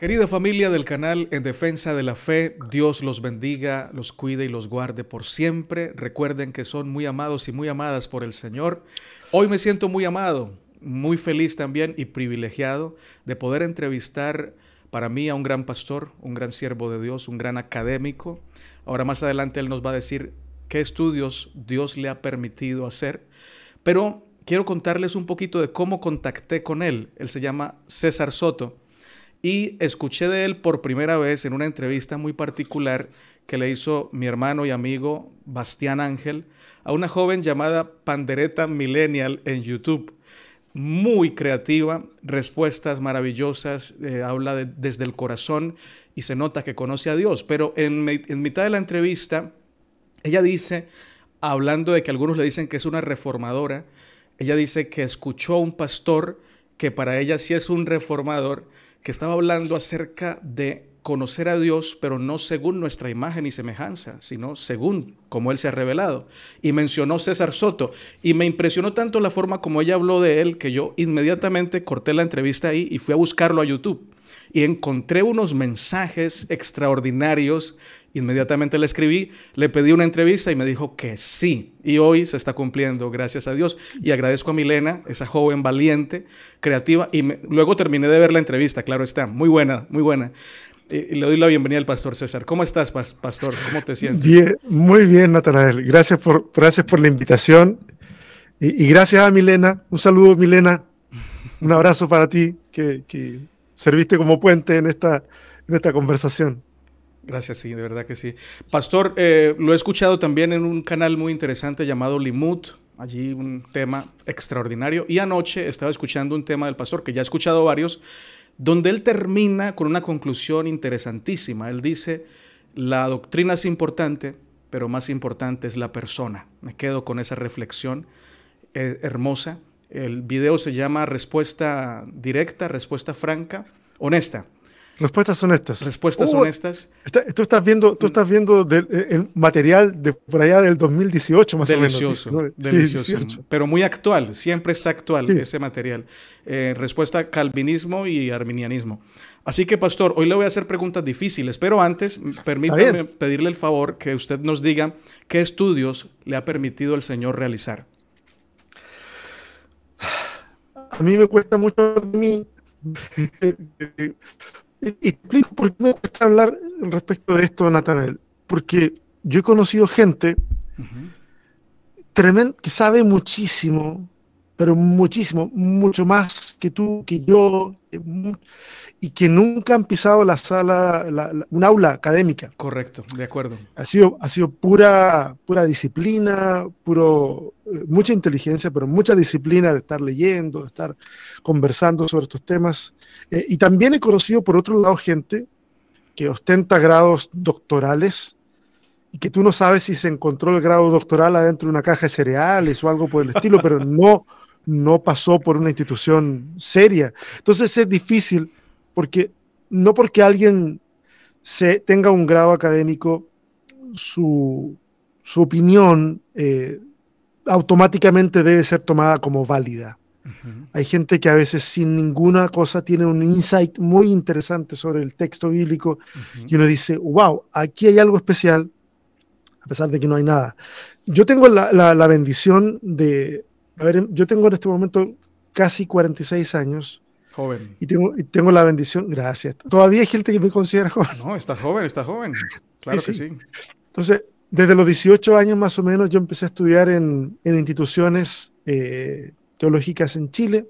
Querida familia del canal En Defensa de la Fe, Dios los bendiga, los cuide y los guarde por siempre. Recuerden que son muy amados y muy amadas por el Señor. Hoy me siento muy amado, muy feliz también y privilegiado de poder entrevistar para mí a un gran pastor, un gran siervo de Dios, un gran académico. Ahora más adelante él nos va a decir qué estudios Dios le ha permitido hacer. Pero quiero contarles un poquito de cómo contacté con él. Él se llama César Soto y escuché de él por primera vez en una entrevista muy particular que le hizo mi hermano y amigo Bastián Ángel a una joven llamada Pandereta Millennial en YouTube. Muy creativa, respuestas maravillosas, eh, habla desde el corazón y se nota que conoce a Dios. Pero en mitad de la entrevista, ella dice, hablando de que algunos le dicen que es una reformadora, ella dice que escuchó a un pastor que para ella sí es un reformador que estaba hablando acerca de conocer a Dios, pero no según nuestra imagen y semejanza, sino según como Él se ha revelado. Y mencionó César Soto. Y me impresionó tanto la forma como ella habló de Él que yo inmediatamente corté la entrevista ahí y fui a buscarlo a YouTube y encontré unos mensajes extraordinarios. Inmediatamente le escribí, le pedí una entrevista y me dijo que sí. Y hoy se está cumpliendo, gracias a Dios. Y agradezco a Milena, esa joven valiente, creativa. Y luego terminé de ver la entrevista, claro está. Muy buena, muy buena. Y le doy la bienvenida al pastor César. ¿Cómo estás, pastor? ¿Cómo te sientes? muy bien, Natanael. Gracias por, gracias por la invitación. Y, gracias a Milena. Un saludo, Milena. Un abrazo para ti. que serviste como puente en esta, en esta conversación. Gracias, sí, de verdad que sí. Pastor, eh, lo he escuchado también en un canal muy interesante llamado Limut, allí un tema extraordinario. Y anoche estaba escuchando un tema del pastor, que ya he escuchado varios, donde él termina con una conclusión interesantísima. Él dice, la doctrina es importante, pero más importante es la persona. Me quedo con esa reflexión eh, hermosa. El video se llama Respuesta directa, respuesta franca, honesta. Respuestas honestas. Respuestas uh, honestas. tú estás viendo, tú estás viendo eh, el material de por allá del 2018 más o menos. delicioso, delicioso. Pero muy actual, siempre está actual ese material. Eh, respuesta calvinismo y arminianismo. Así que, pastor, hoy le voy a hacer preguntas difíciles, pero antes permítame pedirle el favor que usted nos diga qué estudios le ha permitido el Señor realizar. a mí me cuesta mucho a mí. explico por qué me cuesta hablar respecto de esto, Natanel, Porque yo he conocido gente que sabe muchísimo, pero muchísimo, mucho más que tú, que yo, y que nunca han pisado la sala, un aula académica. Correcto, de acuerdo. Ha sido, ha sido pura, pura disciplina, puro, eh, mucha inteligencia, pero mucha disciplina de estar leyendo, de estar conversando sobre estos temas. Eh, y también he conocido, por otro lado, gente que ostenta grados doctorales y que tú no sabes si se encontró el grado doctoral adentro de una caja de cereales o algo por el estilo, pero no no pasó por una institución seria. Entonces es difícil porque no porque alguien se tenga un grado académico, su, su opinión eh, automáticamente debe ser tomada como válida. Hay gente que a veces sin ninguna cosa tiene un insight muy interesante sobre el texto bíblico y uno dice, wow, aquí hay algo especial, a pesar de que no hay nada. Yo tengo la, la bendición de, a ver, yo tengo en este momento casi 46 años. Joven. Y tengo, y tengo la bendición, gracias. Todavía hay gente que me considera joven. No, está joven, está joven. Claro sí, que sí. Entonces, desde los 18 años más o menos, yo empecé a estudiar en, en instituciones eh, teológicas en Chile,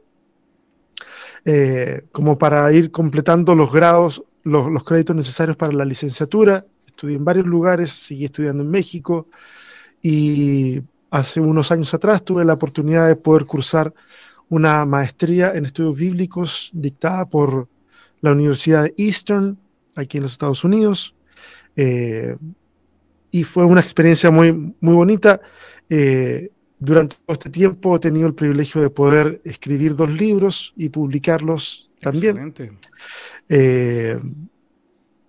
eh, como para ir completando los grados, los, los, créditos necesarios para la licenciatura. Estudié en varios lugares, seguí estudiando en México y Hace unos años atrás tuve la oportunidad de poder cursar una maestría en estudios bíblicos dictada por la Universidad de Eastern, aquí en los Estados Unidos. Eh, y fue una experiencia muy, muy bonita. Eh, durante todo este tiempo he tenido el privilegio de poder escribir dos libros y publicarlos también. Eh,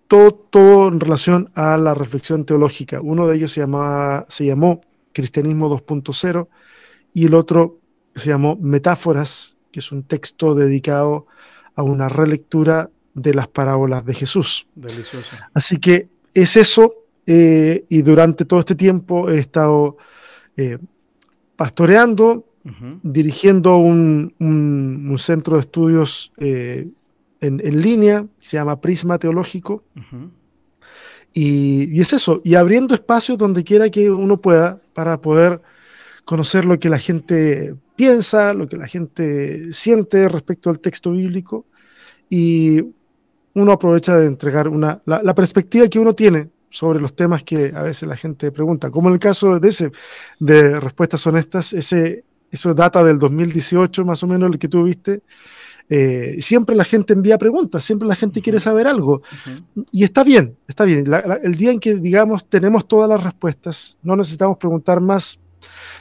todo, todo en relación a la reflexión teológica. Uno de ellos se, llamaba, se llamó Cristianismo 2.0, y el otro se llamó Metáforas, que es un texto dedicado a una relectura de las parábolas de Jesús. Así que es eso, eh, y durante todo este tiempo he estado eh, pastoreando, dirigiendo un, centro de estudios eh, en, línea, se llama Prisma Teológico. Y, es eso, y abriendo espacios donde quiera que uno pueda para poder conocer lo que la gente piensa, lo que la gente siente respecto al texto bíblico y uno aprovecha de entregar una, la, perspectiva que uno tiene sobre los temas que a veces la gente pregunta, como en el caso de ese, de Respuestas Honestas, ese, eso data del 2018 más o menos el que tú viste, eh, siempre la gente envía preguntas, siempre la gente quiere saber algo. Y está bien, está bien. el día en que, digamos, tenemos todas las respuestas, no necesitamos preguntar más,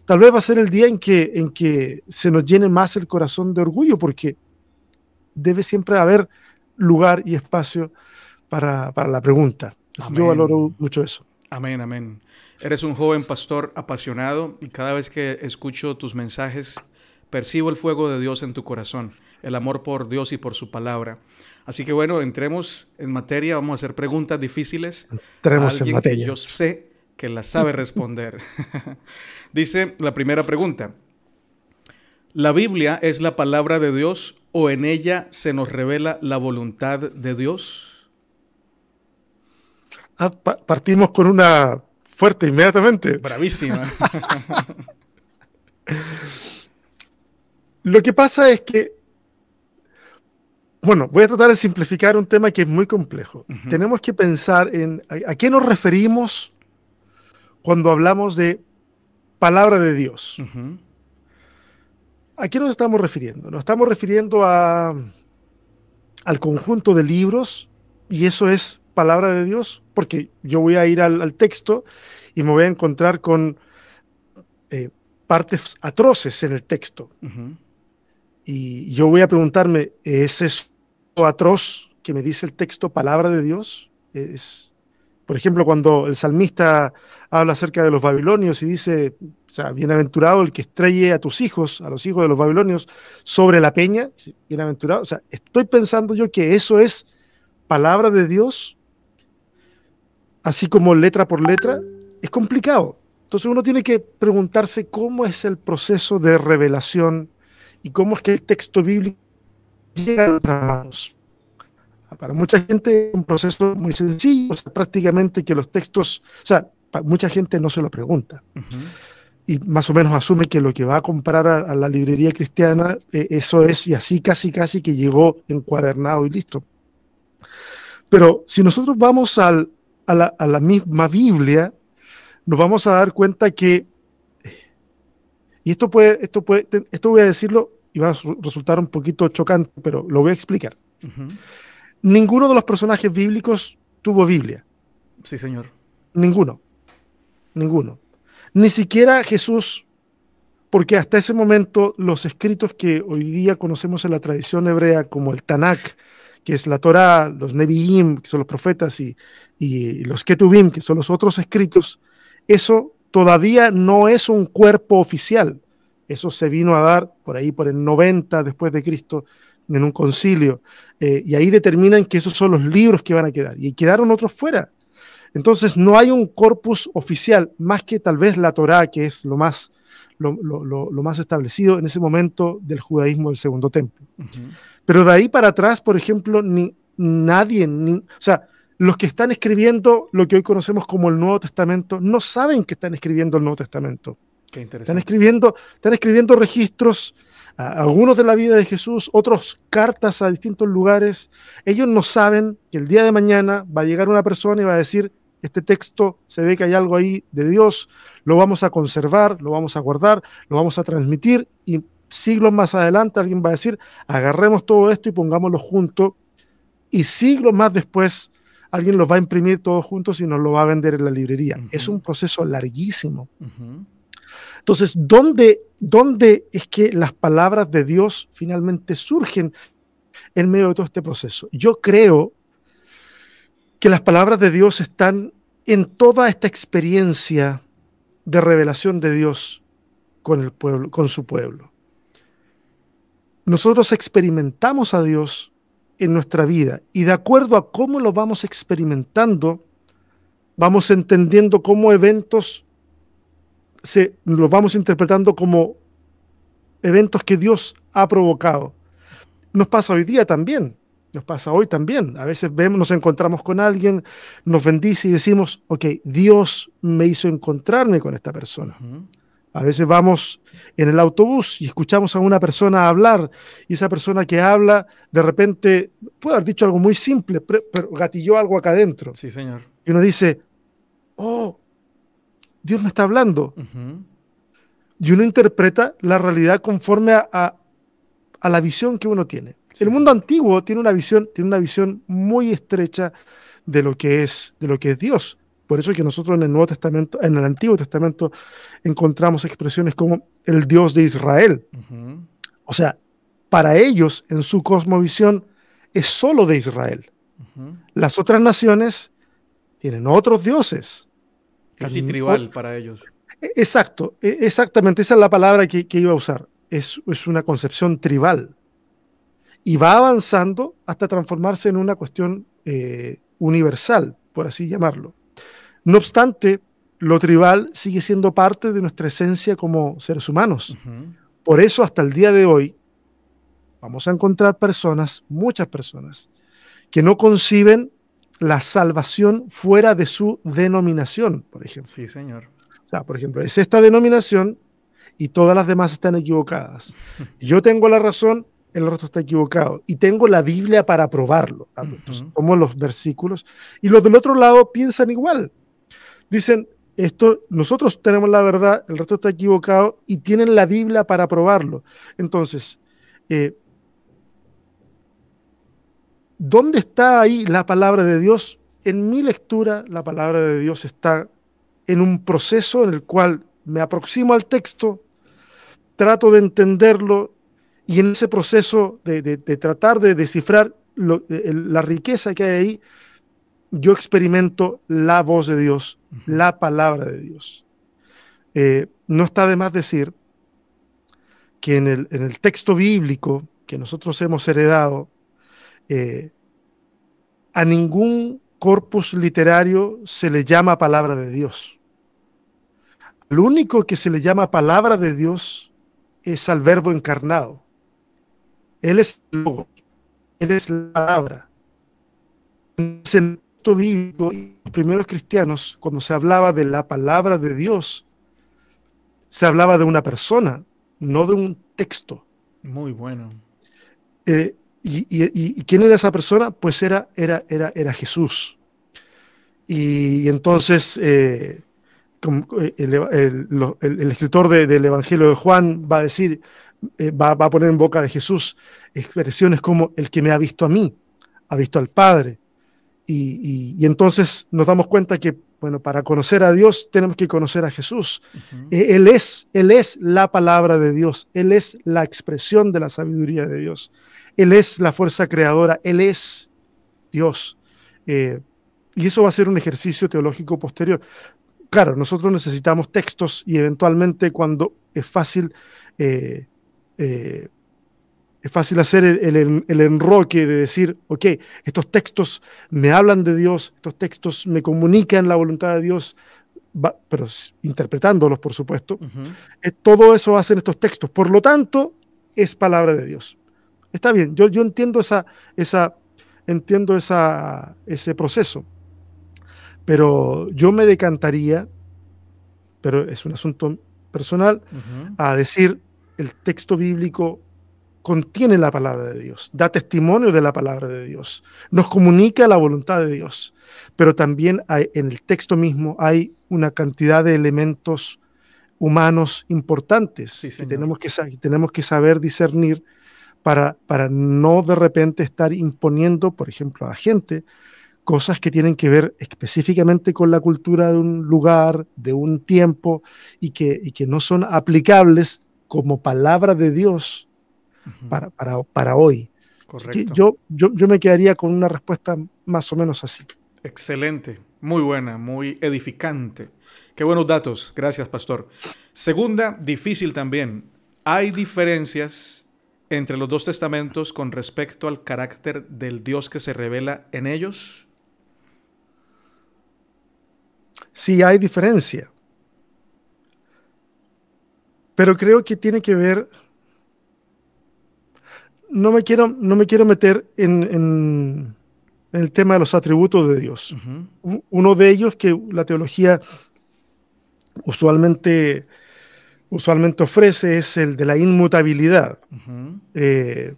tal vez va a ser el día en que, en que se nos llene más el corazón de orgullo, porque debe siempre haber lugar y espacio para, la pregunta. yo valoro mucho eso. Amén, amén. Eres un joven pastor apasionado y cada vez que escucho tus mensajes percibo el fuego de Dios en tu corazón el amor por Dios y por su palabra. Así que bueno, entremos en materia, vamos a hacer preguntas difíciles. Entremos en materia. yo sé que la sabe responder. Dice la primera pregunta. ¿La Biblia es la palabra de Dios o en ella se nos revela la voluntad de Dios? Ah, partimos con una fuerte inmediatamente. Bravísima. Lo que pasa es que bueno, voy a tratar de simplificar un tema que es muy complejo. Tenemos que pensar en a, qué nos referimos cuando hablamos de palabra de Dios. ¿A qué nos estamos refiriendo? Nos estamos refiriendo a, al conjunto de libros y eso es palabra de Dios, porque yo voy a ir al, texto y me voy a encontrar con eh, partes atroces en el texto. Y yo voy a preguntarme, ¿es eso atroz que me dice el texto, palabra de Dios, es, por ejemplo, cuando el salmista habla acerca de los babilonios y dice, o sea, bienaventurado el que estrelle a tus hijos, a los hijos de los babilonios, sobre la peña, bienaventurado, o sea, estoy pensando yo que eso es palabra de Dios, así como letra por letra, es complicado. Entonces uno tiene que preguntarse cómo es el proceso de revelación y cómo es que el texto bíblico Ah, para mucha gente es un proceso muy sencillo, prácticamente que los textos, o sea, mucha gente no se lo pregunta. Y más o menos asume que lo que va a comprar a, la librería cristiana, eh, eso es, y así casi, casi que llegó encuadernado y listo. Pero si nosotros vamos a, la, a la misma Biblia, nos vamos a dar cuenta que, eh, y esto puede, esto puede, esto voy a decirlo Iba a resultar un poquito chocante, pero lo voy a explicar. Ninguno de los personajes bíblicos tuvo Biblia. Sí, señor. Ninguno. Ninguno. Ni siquiera Jesús, porque hasta ese momento los escritos que hoy día conocemos en la tradición hebrea como el Tanakh, que es la Torá, los Nevi'im, que son los profetas, y, y los Ketuvim, que son los otros escritos, eso todavía no es un cuerpo oficial. Eso se vino a dar por ahí, por el 90 después de Cristo, en un concilio. Eh, y ahí determinan que esos son los libros que van a quedar. Y quedaron otros fuera. Entonces no hay un corpus oficial, más que tal vez la Torá, que es lo más, lo, más establecido en ese momento del judaísmo del Segundo Templo. Pero de ahí para atrás, por ejemplo, ni, nadie, o sea, los que están escribiendo lo que hoy conocemos como el Nuevo Testamento no saben que están escribiendo el Nuevo Testamento. Están escribiendo, están escribiendo registros, algunos de la vida de Jesús, otros cartas a distintos lugares. Ellos no saben que el día de mañana va a llegar una persona y va a decir, este texto se ve que hay algo ahí de Dios, lo vamos a conservar, lo vamos a guardar, lo vamos a transmitir y siglos más adelante alguien va a decir, agarremos todo esto y pongámoslo junto y siglos más después alguien los va a imprimir todos juntos y nos lo va a vender en la librería. Es un proceso larguísimo. Entonces, ¿dónde, ¿dónde es que las palabras de Dios finalmente surgen en medio de todo este proceso? Yo creo que las palabras de Dios están en toda esta experiencia de revelación de Dios con el pueblo, con su pueblo. Nosotros experimentamos a Dios en nuestra vida y de acuerdo a cómo lo vamos experimentando, vamos entendiendo cómo eventos se, los vamos interpretando como eventos que Dios ha provocado. Nos pasa hoy día también, nos pasa hoy también. A veces vemos, nos encontramos con alguien, nos bendice y decimos, ok, Dios me hizo encontrarme con esta persona. A veces vamos en el autobús y escuchamos a una persona hablar y esa persona que habla de repente puede haber dicho algo muy simple, pero, gatilló algo acá adentro. Sí, señor. Y uno dice, oh, Dios me está hablando. Y uno interpreta la realidad conforme a, la visión que uno tiene. El mundo antiguo tiene una, visión, tiene una visión muy estrecha de lo que es, de lo que es Dios. Por eso que nosotros en el Nuevo Testamento, en el Antiguo Testamento, encontramos expresiones como el Dios de Israel. O sea, para ellos, en su cosmovisión, es solo de Israel. Las otras naciones tienen otros dioses. Casi tribal para ellos. E, exacto, e, exactamente, esa es la palabra que, iba a usar. Es, es, una concepción tribal. Y va avanzando hasta transformarse en una cuestión eh, universal, por así llamarlo. No obstante, lo tribal sigue siendo parte de nuestra esencia como seres humanos. Por eso hasta el día de hoy vamos a encontrar personas, muchas personas, que no conciben la salvación fuera de su denominación, por ejemplo. Sí, señor. O sea, por ejemplo, es esta denominación y todas las demás están equivocadas. Yo tengo la razón, el resto está equivocado. Y tengo la Biblia para probarlo. Ah, pues, como los versículos y los del otro lado piensan igual. Dicen, esto, nosotros tenemos la verdad, el resto está equivocado y tienen la Biblia para probarlo. Entonces, eh, ¿Dónde está ahí la palabra de Dios? En mi lectura, la palabra de Dios está en un proceso en el cual me aproximo al texto, trato de entenderlo y en ese proceso de, tratar de descifrar la riqueza que hay ahí, yo experimento la voz de Dios, la palabra de Dios. Eh, no está de más decir que en el, en el texto bíblico que nosotros hemos heredado, eh, a ningún corpus literario se le llama palabra de Dios. Lo único que se le llama palabra de Dios es al verbo encarnado. Él es el él es la palabra. En el texto bíblico, los primeros cristianos, cuando se hablaba de la palabra de Dios, se hablaba de una persona, no de un texto. Muy bueno. Eh, ¿Y, quién era esa persona? Pues era, era, era, era Jesús. Y, entonces eh, eh, el, escritor del Evangelio de Juan va a decir, eh, va, a poner en boca de Jesús expresiones como el que me ha visto a mí, ha visto al Padre. Y, entonces nos damos cuenta que, bueno, para conocer a Dios tenemos que conocer a Jesús. Él es, Él es la palabra de Dios, Él es la expresión de la sabiduría de Dios. Él es la fuerza creadora, Él es Dios. Eh, y eso va a ser un ejercicio teológico posterior. Claro, nosotros necesitamos textos y eventualmente cuando es fácil, eh, eh, es fácil hacer el, enroque de decir, ok, estos textos me hablan de Dios, estos textos me comunican la voluntad de Dios, pero interpretándolos, por supuesto. todo eso hacen estos textos. Por lo tanto, es palabra de Dios. Está bien, yo, yo entiendo, esa, esa, entiendo esa, ese proceso, pero yo me decantaría, pero es un asunto personal, a decir el texto bíblico contiene la palabra de Dios, da testimonio de la palabra de Dios, nos comunica la voluntad de Dios, pero también en el texto mismo hay una cantidad de elementos humanos importantes tenemos que, tenemos que saber discernir para, no de repente estar imponiendo, por ejemplo, a la gente cosas que tienen que ver específicamente con la cultura de un lugar, de un tiempo, y que, que no son aplicables como palabra de Dios para, para, hoy. Correcto. Yo, yo, yo me quedaría con una respuesta más o menos así. Excelente, muy buena, muy edificante. Qué buenos datos, gracias pastor. Segunda, difícil también. Hay diferencias entre los dos testamentos con respecto al carácter del Dios que se revela en ellos? Sí hay diferencia. Pero creo que tiene que ver... No me quiero, no me quiero meter en, el tema de los atributos de Dios. Uno de ellos que la teología usualmente usualmente ofrece es el de la inmutabilidad. Eh,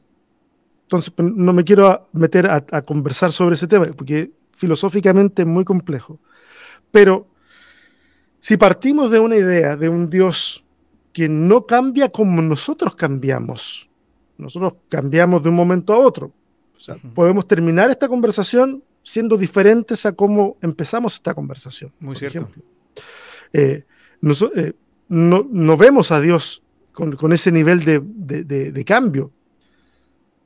entonces, pues, no me quiero meter a, conversar sobre ese tema, porque filosóficamente es muy complejo. Pero si partimos de una idea de un Dios que no cambia como nosotros cambiamos, nosotros cambiamos de un momento a otro. O sea, podemos terminar esta conversación siendo diferentes a cómo empezamos esta conversación. Muy cierto no, vemos a Dios con, ese nivel de, cambio.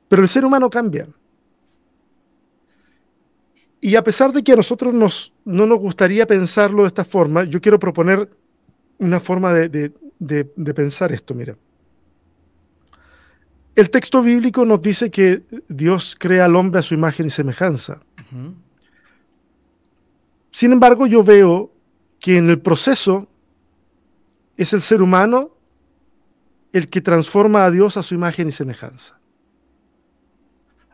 Pero el ser humano cambia. Y a pesar de que a nosotros nos, no nos gustaría pensarlo de esta forma, yo quiero proponer una forma de, pensar esto. Mira, el texto bíblico nos dice que Dios crea al hombre a su imagen y semejanza. Sin embargo, yo veo que en el proceso es el ser humano el que transforma a Dios a su imagen y semejanza.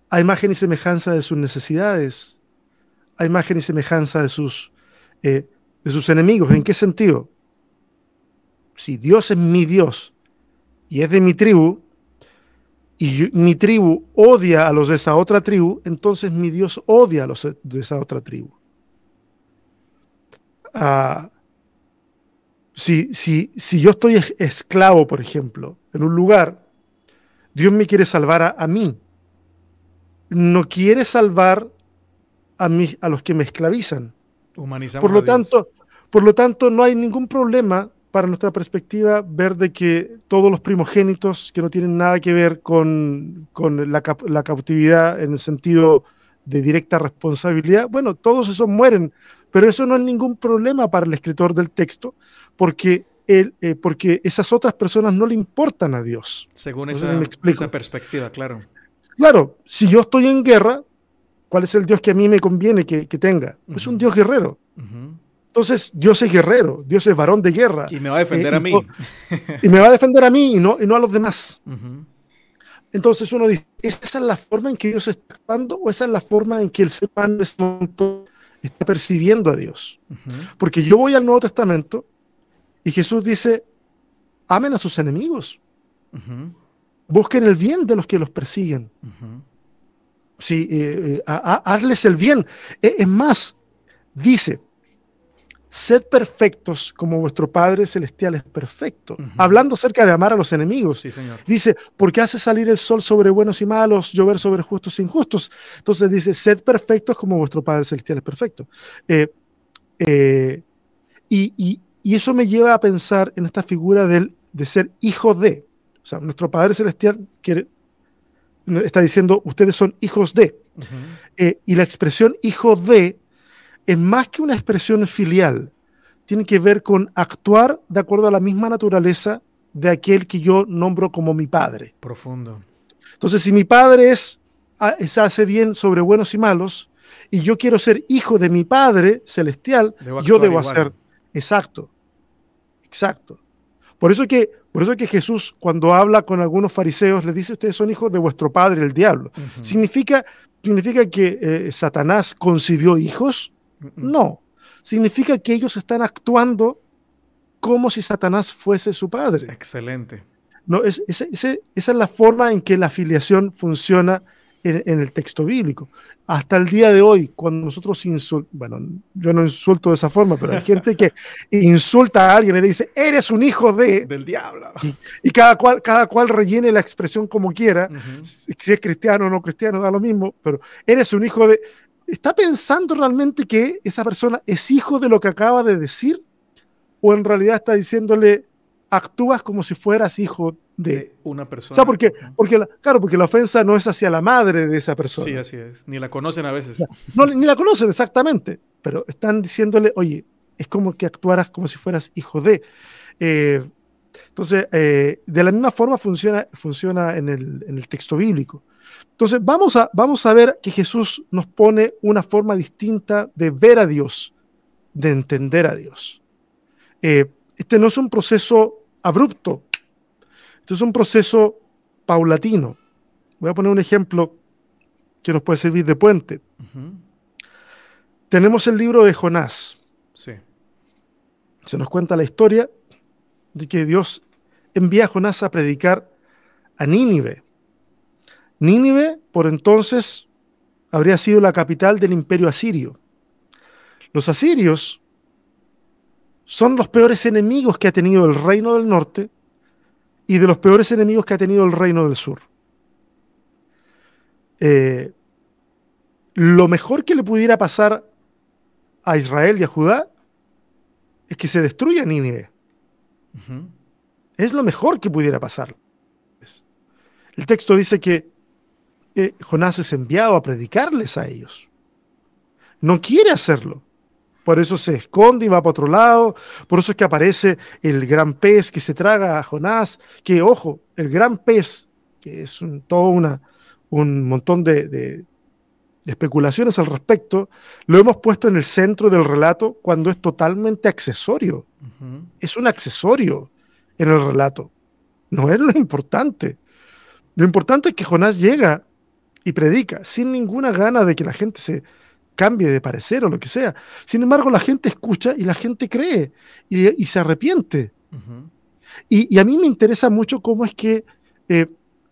A imagen y semejanza de sus necesidades, a imagen y semejanza de sus, eh, de sus enemigos. ¿En qué sentido? Si Dios es mi Dios y es de mi tribu, y mi tribu odia a los de esa otra tribu, entonces mi Dios odia a los de esa otra tribu. Ah, si, si, yo estoy esclavo, por ejemplo, en un lugar, Dios me quiere salvar a, mí. No quiere salvar a, mí, a los que me esclavizan. por lo, tanto, por lo tanto, no hay ningún problema para nuestra perspectiva ver de que todos los primogénitos que no tienen nada que ver con, la, la, cautividad en el sentido de directa responsabilidad, bueno, todos esos mueren, pero eso no es ningún problema para el escritor del texto, porque, él, eh, porque esas otras personas no le importan a Dios. Según esa, esa perspectiva, claro. Claro, si yo estoy en guerra, ¿cuál es el Dios que a mí me conviene que, tenga? Es un Dios guerrero. Entonces, Dios es guerrero, Dios es varón de guerra. Y me va a defender eh, a mí. y me va a defender a mí y no, y no a los demás. Entonces uno dice, ¿esa es la forma en que Dios está actuando o esa es la forma en que el ser humano este está percibiendo a Dios? Porque yo voy al Nuevo Testamento y Jesús dice, amen a sus enemigos, busquen el bien de los que los persiguen, si eh, eh, el bien. E, es más, dice, sed perfectos como vuestro Padre Celestial es perfecto. Hablando acerca de amar a los enemigos. Dice, porque hace salir el sol sobre buenos y malos, llover sobre justos e injustos. Entonces dice, sed perfectos como vuestro Padre Celestial es perfecto. Eh, eh, y, eso me lleva a pensar en esta figura del, de ser hijo de. O sea, nuestro Padre Celestial quiere, está diciendo, ustedes son hijos de. Eh, y la expresión hijo de es más que una expresión filial, tiene que ver con actuar de acuerdo a la misma naturaleza de aquel que yo nombro como mi padre. Profundo. Entonces, si mi padre es, ah, es hace bien sobre buenos y malos, y yo quiero ser hijo de mi padre celestial, yo debo hacer exacto. Exacto. Por eso que por eso que Jesús cuando habla con algunos fariseos le dice ustedes son hijos de vuestro padre el diablo. Significa significa que eh, Satanás concibió hijos no, significa que ellos están actuando como si Satanás fuese su padre. Excelente. No, es, esa es la forma en que la afiliación funciona en, el texto bíblico. Hasta el día de hoy, cuando nosotros insultamos, bueno, yo no insulto de esa forma, pero hay gente que insulta a alguien y le dice, eres un hijo de... Del diablo. Y, cada, cual, cada cual rellene la expresión como quiera, si es cristiano o no cristiano, da lo mismo, pero eres un hijo de... ¿está pensando realmente que esa persona es hijo de lo que acaba de decir? ¿O en realidad está diciéndole, actúas como si fueras hijo de, una persona? O sea, porque, porque claro, porque la ofensa no es hacia la madre de esa persona. Sí, así es. Ni la conocen a veces. No, ni la conocen exactamente, pero están diciéndole, oye, es como que actuaras como si fueras hijo de. Eh, entonces, eh, de la misma forma funciona, funciona en el texto bíblico. Entonces vamos a, vamos a ver que Jesús nos pone una forma distinta de ver a Dios, de entender a Dios. Eh, este no es un proceso abrupto, este es un proceso paulatino. Voy a poner un ejemplo que nos puede servir de puente. Tenemos el libro de Jonás. Se nos cuenta la historia de que Dios envía a Jonás a predicar a Nínive, Nínive, por entonces, habría sido la capital del imperio asirio. Los asirios son los peores enemigos que ha tenido el reino del norte y de los peores enemigos que ha tenido el reino del sur. Eh, lo mejor que le pudiera pasar a Israel y a Judá es que se destruya Nínive. Es lo mejor que pudiera pasar. El texto dice que eh, Jonás es enviado a predicarles a ellos. No quiere hacerlo. Por eso se esconde y va para otro lado. Por eso es que aparece el gran pez que se traga a Jonás. Que, ojo, el gran pez, que es un, todo una, un montón de, especulaciones al respecto, lo hemos puesto en el centro del relato cuando es totalmente accesorio. Es un accesorio en el relato. No es lo importante. Lo importante es que Jonás llega y predica sin ninguna gana de que la gente se cambie de parecer o lo que sea. Sin embargo, la gente escucha y la gente cree y, se arrepiente. y, a mí me interesa mucho cómo es que eh,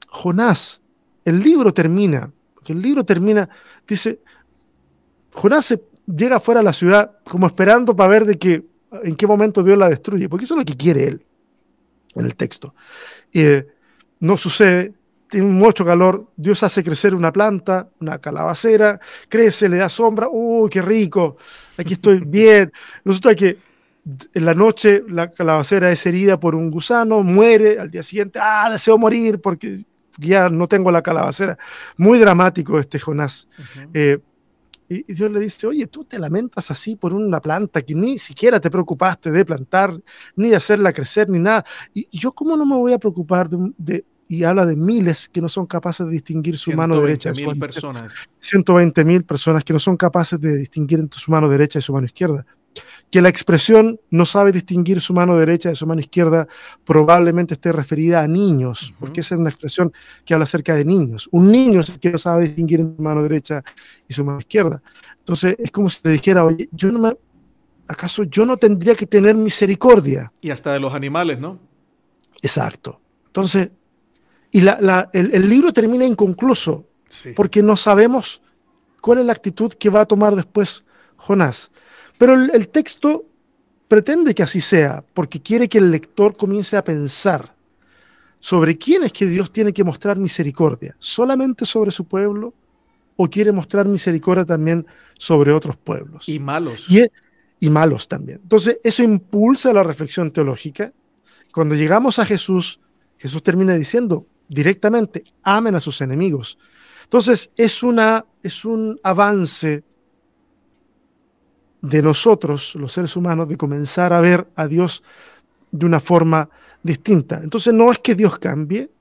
Jonás, el libro termina, porque el libro termina, dice, Jonás llega fuera de la ciudad como esperando para ver de que, en qué momento Dios la destruye, porque eso es lo que quiere él en el texto. y eh, no sucede, tiene mucho calor, Dios hace crecer una planta, una calabacera, crece, le da sombra, uy ¡uh, qué rico! Aquí estoy bien. nosotros que en la noche la calabacera es herida por un gusano, muere, al día siguiente, ¡ah, deseo morir porque ya no tengo la calabacera! Muy dramático este Jonás. Eh, y, Dios le dice, oye, tú te lamentas así por una planta que ni siquiera te preocupaste de plantar, ni de hacerla crecer, ni nada. ¿Y yo cómo no me voy a preocupar de, y habla de miles que no son capaces de distinguir su mano derecha. Mil personas. 120 mil personas que no son capaces de distinguir entre su mano derecha y su mano izquierda. Que la expresión no sabe distinguir su mano derecha de su mano izquierda probablemente esté referida a niños, porque esa es una expresión que habla acerca de niños. Un niño es el que no sabe distinguir entre su mano derecha y su mano izquierda. Entonces es como si le dijera, oye, ¿acaso yo no tendría que tener misericordia? Y hasta de los animales, ¿no? Exacto. Entonces, y el, libro termina inconcluso, porque no sabemos cuál es la actitud que va a tomar después Jonás. Pero el, texto pretende que así sea, porque quiere que el lector comience a pensar sobre quién es que Dios tiene que mostrar misericordia, solamente sobre su pueblo, o quiere mostrar misericordia también sobre otros pueblos. Y malos. y malos también. Entonces, eso impulsa la reflexión teológica. Cuando llegamos a Jesús, Jesús termina diciendo, directamente, amen a sus enemigos. Entonces, es, una, es un avance de nosotros, los seres humanos, de comenzar a ver a Dios de una forma distinta. Entonces, no es que Dios cambie,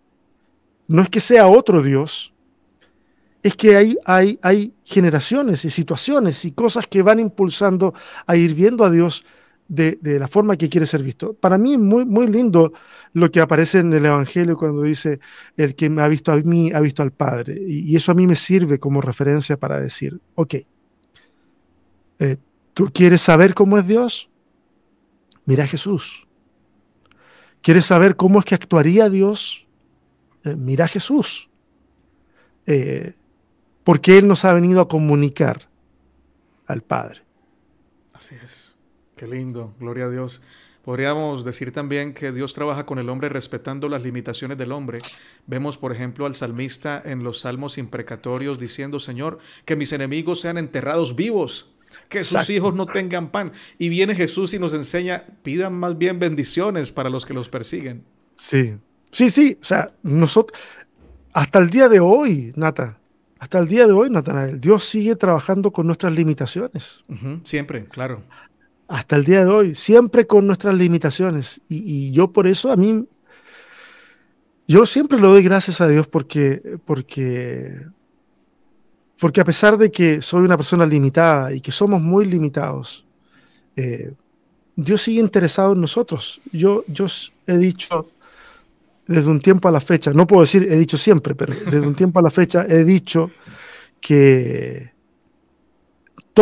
no es que sea otro Dios, es que hay, hay, hay generaciones y situaciones y cosas que van impulsando a ir viendo a Dios de, la forma que quiere ser visto. Para mí es muy, muy lindo lo que aparece en el Evangelio cuando dice, el que me ha visto a mí ha visto al Padre. Y, eso a mí me sirve como referencia para decir, ok, eh, ¿tú quieres saber cómo es Dios? Mira a Jesús. ¿Quieres saber cómo es que actuaría Dios? Eh, mira a Jesús. Eh, porque Él nos ha venido a comunicar al Padre. Así es. Qué lindo, gloria a Dios. Podríamos decir también que Dios trabaja con el hombre respetando las limitaciones del hombre. Vemos, por ejemplo, al salmista en los salmos imprecatorios diciendo, Señor, que mis enemigos sean enterrados vivos, que sus hijos no tengan pan. Y viene Jesús y nos enseña, pidan más bien bendiciones para los que los persiguen. Sí, sí, sí. O sea, nosotros, hasta el día de hoy, Nata, hasta el día de hoy, Natanael, Dios sigue trabajando con nuestras limitaciones. Siempre, claro hasta el día de hoy, siempre con nuestras limitaciones. Y, yo por eso a mí, yo siempre le doy gracias a Dios porque, porque, porque a pesar de que soy una persona limitada y que somos muy limitados, eh, Dios sigue interesado en nosotros. Yo, yo he dicho desde un tiempo a la fecha, no puedo decir he dicho siempre, pero desde un tiempo a la fecha he dicho que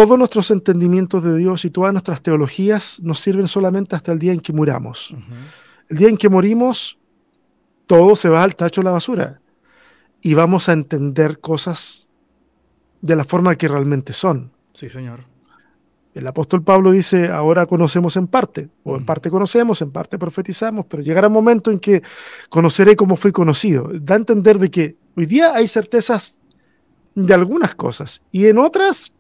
todos nuestros entendimientos de Dios y todas nuestras teologías nos sirven solamente hasta el día en que muramos. El día en que morimos, todo se va al tacho de la basura y vamos a entender cosas de la forma que realmente son. Sí, señor. El apóstol Pablo dice, ahora conocemos en parte, o en parte conocemos, en parte profetizamos, pero llegará un momento en que conoceré como fui conocido. Da a entender de que hoy día hay certezas de algunas cosas y en otras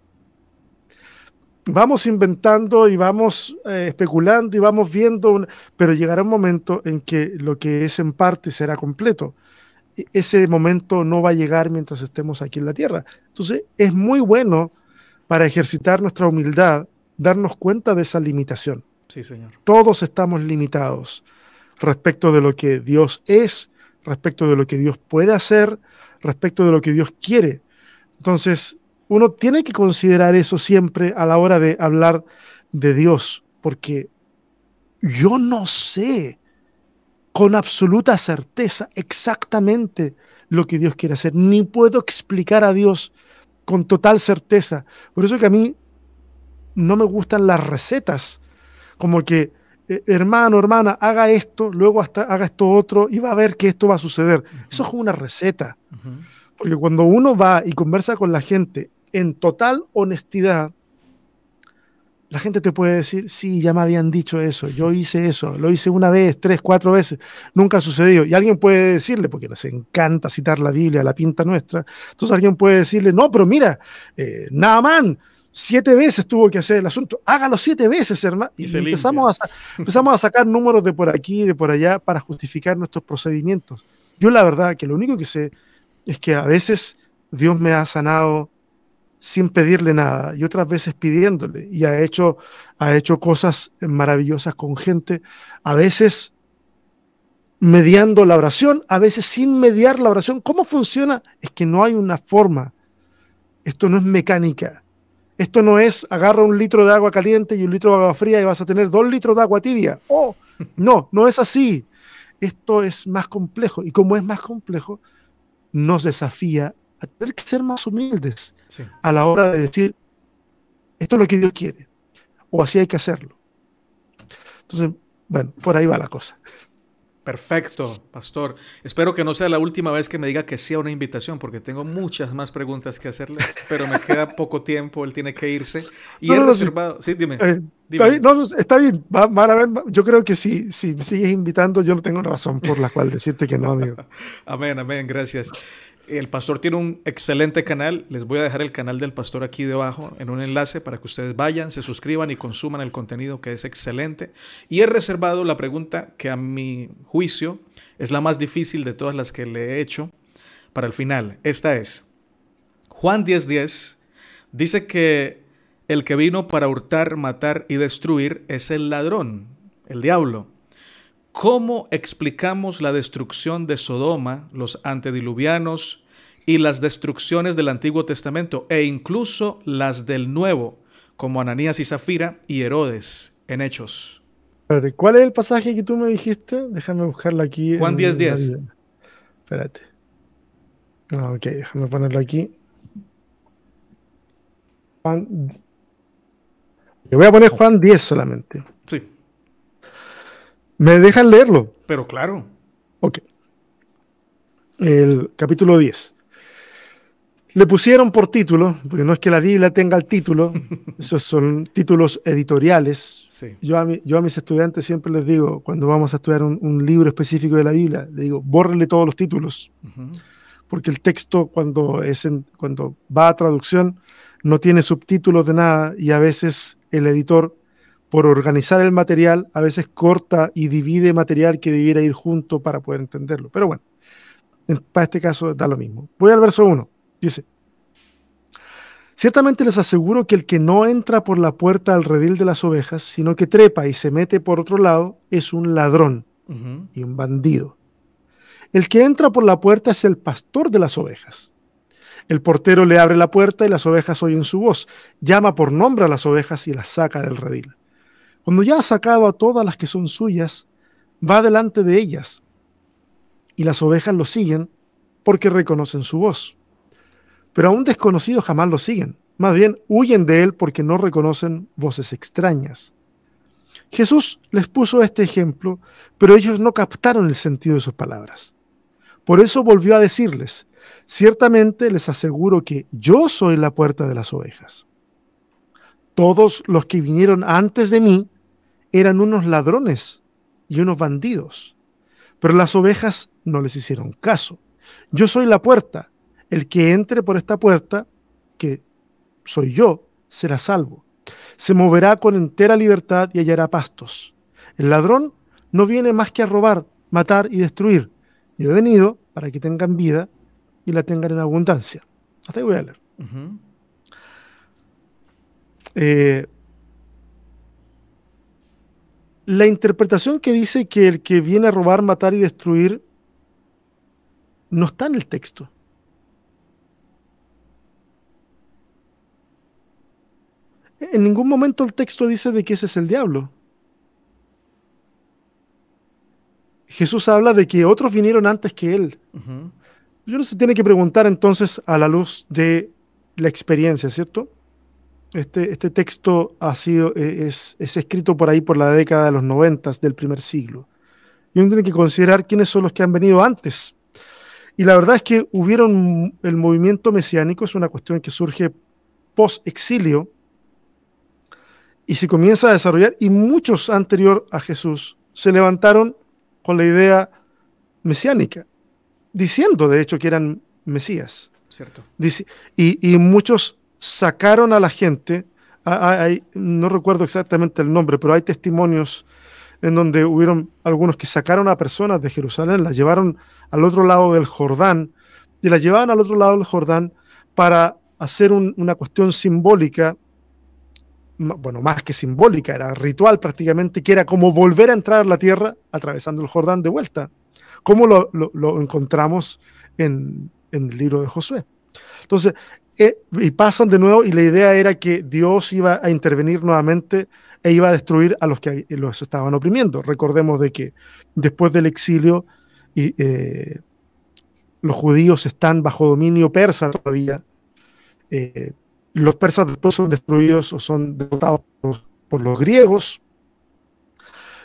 vamos inventando y vamos eh, especulando y vamos viendo, pero llegará un momento en que lo que es en parte será completo. E, ese momento no va a llegar mientras estemos aquí en la Tierra. Entonces es muy bueno para ejercitar nuestra humildad, darnos cuenta de esa limitación. Sí, señor. Todos estamos limitados respecto de lo que Dios es, respecto de lo que Dios puede hacer, respecto de lo que Dios quiere. Entonces, uno tiene que considerar eso siempre a la hora de hablar de Dios, porque yo no sé con absoluta certeza exactamente lo que Dios quiere hacer, ni puedo explicar a Dios con total certeza. Por eso que a mí no me gustan las recetas, como que eh, hermano, hermana, haga esto, luego hasta haga esto otro y va a ver que esto va a suceder. Eso es una receta. Porque cuando uno va y conversa con la gente en total honestidad, la gente te puede decir, sí, ya me habían dicho eso, yo hice eso, lo hice una vez, tres, cuatro veces, nunca ha sucedido. Y alguien puede decirle, porque les encanta citar la Biblia, la pinta nuestra, entonces alguien puede decirle, no, pero mira, eh, Naaman siete veces tuvo que hacer el asunto, hágalo siete veces, hermano. Y, empezamos, a, empezamos a sacar números de por aquí, de por allá, para justificar nuestros procedimientos. Yo la verdad que lo único que sé es que a veces Dios me ha sanado sin pedirle nada y otras veces pidiéndole y ha hecho, ha hecho cosas maravillosas con gente, a veces mediando la oración, a veces sin mediar la oración. ¿Cómo funciona? Es que no hay una forma. Esto no es mecánica. Esto no es agarra un litro de agua caliente y un litro de agua fría y vas a tener dos litros de agua tibia. Oh, no, no es así. Esto es más complejo. Y como es más complejo, nos desafía a tener que ser más humildes a la hora de decir, esto es lo que Dios quiere, o así hay que hacerlo. Entonces, bueno, por ahí va la cosa. Perfecto, pastor. Espero que no sea la última vez que me diga que sea una invitación, porque tengo muchas más preguntas que hacerle, pero me queda poco tiempo, él tiene que irse. Y no, no, Sí, eh, dime. Está bien, yo creo que si me sigues invitando, yo no tengo razón por la cual decirte que no, amigo. amén, amén, gracias. El pastor tiene un excelente canal. Les voy a dejar el canal del pastor aquí debajo en un enlace para que ustedes vayan, se suscriban y consuman el contenido que es excelente. Y he reservado la pregunta que a mi juicio es la más difícil de todas las que le he hecho para el final. Esta es, Juan 10.10 dice que el que vino para hurtar, matar y destruir es el ladrón, el diablo. ¿Cómo explicamos la destrucción de Sodoma, los antediluvianos y las destrucciones del Antiguo Testamento e incluso las del Nuevo, como Ananías y Zafira y Herodes en Hechos? Espérate, ¿cuál es el pasaje que tú me dijiste? Déjame buscarlo aquí. Juan 10, 10. Espérate. Ah, ok, déjame ponerlo aquí. Juan... Yo voy a poner Juan 10 solamente. Sí. ¿Me dejan leerlo? Pero claro. Ok. El capítulo 10. Le pusieron por título, porque no es que la Biblia tenga el título, esos son títulos editoriales. Sí. Yo, a yo, a mis estudiantes siempre les digo, cuando vamos a estudiar un, libro específico de la Biblia, le digo, bórrenle todos los títulos, porque el texto cuando, es en, cuando va a traducción no tiene subtítulos de nada y a veces el editor por organizar el material, a veces corta y divide material que debiera ir junto para poder entenderlo. Pero bueno, para este caso da lo mismo. Voy al verso 1. Dice, ciertamente les aseguro que el que no entra por la puerta al redil de las ovejas, sino que trepa y se mete por otro lado, es un ladrón y un bandido. El que entra por la puerta es el pastor de las ovejas. El portero le abre la puerta y las ovejas oyen su voz. Llama por nombre a las ovejas y las saca del redil. Cuando ya ha sacado a todas las que son suyas, va delante de ellas, y las ovejas lo siguen porque reconocen su voz. Pero a un desconocido jamás lo siguen, más bien huyen de él porque no reconocen voces extrañas. Jesús les puso este ejemplo, pero ellos no captaron el sentido de sus palabras. Por eso volvió a decirles, ciertamente les aseguro que yo soy la puerta de las ovejas. Todos los que vinieron antes de mí eran unos ladrones y unos bandidos. Pero las ovejas no les hicieron caso. Yo soy la puerta. El que entre por esta puerta, que soy yo, será salvo. Se moverá con entera libertad y hallará pastos. El ladrón no viene más que a robar, matar y destruir. Yo he venido para que tengan vida y la tengan en abundancia. Hasta ahí voy a leer la interpretación que dice que el que viene a robar, matar y destruir no está en el texto. En ningún momento el texto dice de que ese es el diablo. Jesús habla de que otros vinieron antes que él. Yo no se tiene que preguntar entonces a la luz de la experiencia, ¿cierto? Este, este, texto ha sido, e, es, escrito por ahí por la década de los noventas del primer siglo. Y uno tiene que considerar quiénes son los que han venido antes. Y la verdad es que hubieron, el movimiento mesiánico es una cuestión que surge post-exilio y se comienza a desarrollar y muchos anterior a Jesús se levantaron con la idea mesiánica, diciendo de hecho que eran mesías. Cierto. y, muchos sacaron a la gente, no recuerdo exactamente el nombre, pero hay testimonios en donde hubieron algunos que sacaron a personas de Jerusalén, las llevaron al otro lado del Jordán y las llevaban al otro lado del Jordán para hacer una cuestión simbólica, bueno, más que simbólica, era ritual prácticamente, que era como volver a entrar a la tierra atravesando el Jordán de vuelta, como lo, encontramos en, en el libro de Josué. Entonces, y pasan de nuevo y la idea era que Dios iba a intervenir nuevamente e iba a destruir a los que los estaban oprimiendo. Recordemos de que después del exilio eh, los judíos están bajo dominio persa todavía. Eh, los persas después son destruidos o son derrotados por los griegos.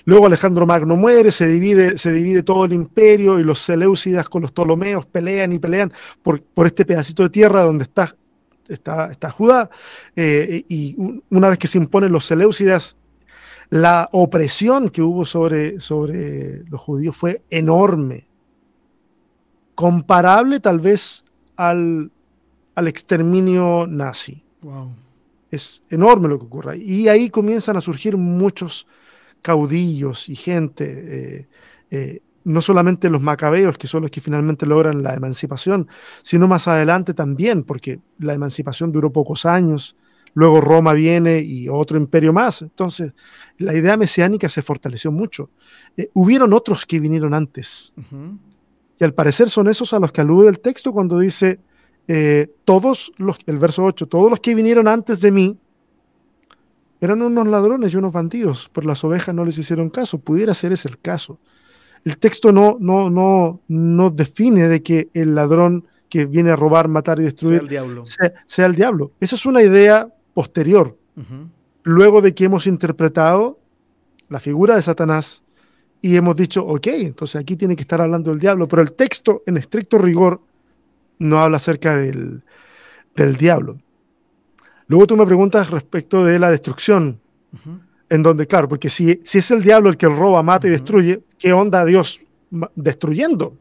Luego Alejandro Magno muere, se divide, se divide todo el imperio y los seleucidas con los ptolomeos pelean y pelean por este pedacito de tierra donde está está, está Judá, eh, y una vez que se imponen los Seleucidas, la opresión que hubo sobre, sobre los judíos fue enorme, comparable tal vez al, exterminio nazi. Es enorme lo que ocurre. Y ahí comienzan a surgir muchos caudillos y gente eh, eh, no solamente los macabeos, que son los que finalmente logran la emancipación, sino más adelante también, porque la emancipación duró pocos años, luego Roma viene y otro imperio más. Entonces, la idea mesiánica se fortaleció mucho. Eh, hubieron otros que vinieron antes. Y al parecer son esos a los que alude el texto cuando dice, eh, todos los, el verso 8, todos los que vinieron antes de mí eran unos ladrones y unos bandidos, por las ovejas no les hicieron caso. Pudiera ser ese el caso el texto no, no, no, no define de que el ladrón que viene a robar, matar y destruir sea el diablo. Sea, el diablo. Esa es una idea posterior. Luego de que hemos interpretado la figura de Satanás y hemos dicho, ok, entonces aquí tiene que estar hablando el diablo, pero el texto en estricto rigor no habla acerca del, del diablo. Luego tú me preguntas respecto de la destrucción, en donde, claro, porque si, si es el diablo el que roba, mata y destruye, qué onda Dios destruyendo.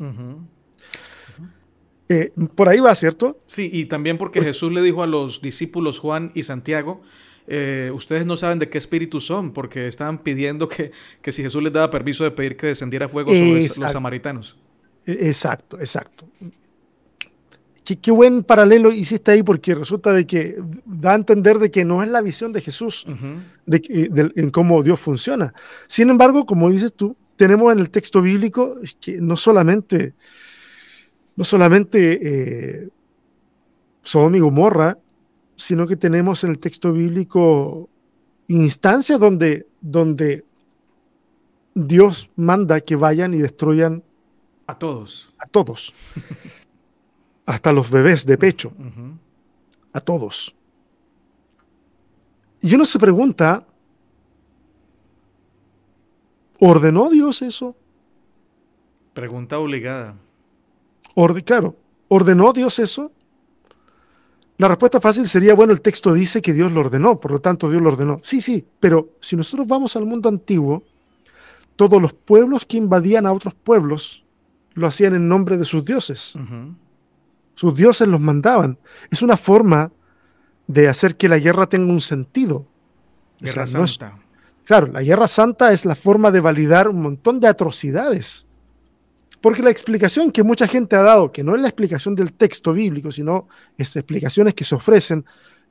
Eh, por ahí va, ¿cierto? Sí, y también porque pues Jesús le dijo a los discípulos Juan y Santiago, eh, ustedes no saben de qué espíritu son, porque estaban pidiendo que, si Jesús les daba permiso de pedir que descendiera fuego sobre los samaritanos. E-, exacto, exacto. Qué, qué, buen paralelo hiciste ahí porque resulta de que da a entender de que no es la visión de Jesús de, en cómo Dios funciona. Sin embargo, como dices tú, tenemos en el texto bíblico que no solamente, no solamente eh, y Gomorra, sino que tenemos en el texto bíblico instancias donde, donde Dios manda que vayan y destruyan a todos. A todos. Hasta los bebés de pecho. A todos. Y uno se pregunta, ¿Ordenó Dios eso? Pregunta obligada. claro, ¿ordenó Dios eso? La respuesta fácil sería, bueno, el texto dice que Dios lo ordenó, por lo tanto Dios lo ordenó. Sí, sí, pero si nosotros vamos al mundo antiguo, todos los pueblos que invadían a otros pueblos lo hacían en nombre de sus dioses. Sus dioses los mandaban. Es una forma de hacer que la guerra tenga un sentido. Guerra Claro, la Guerra Santa es la forma de validar un montón de atrocidades. Porque la explicación que mucha gente ha dado, que no es la explicación del texto bíblico, sino es explicaciones que se ofrecen,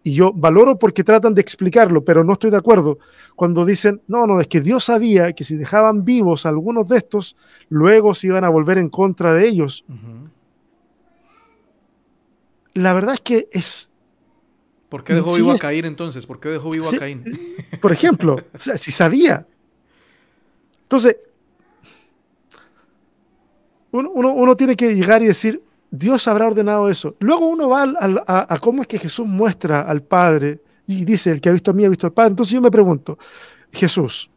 y yo valoro porque tratan de explicarlo, pero no estoy de acuerdo, cuando dicen, no, no, es que Dios sabía que si dejaban vivos algunos de estos, luego se iban a volver en contra de ellos. La verdad es que es ¿Por qué dejó vivo a Caín entonces? ¿Por qué dejó vivo a Caín? Por ejemplo, si sabía. Entonces, uno, tiene que llegar y decir, Dios habrá ordenado eso. Luego uno va a, cómo es que Jesús muestra al Padre y dice, el que ha visto a mí ha visto al Padre. Entonces yo me pregunto, Jesús,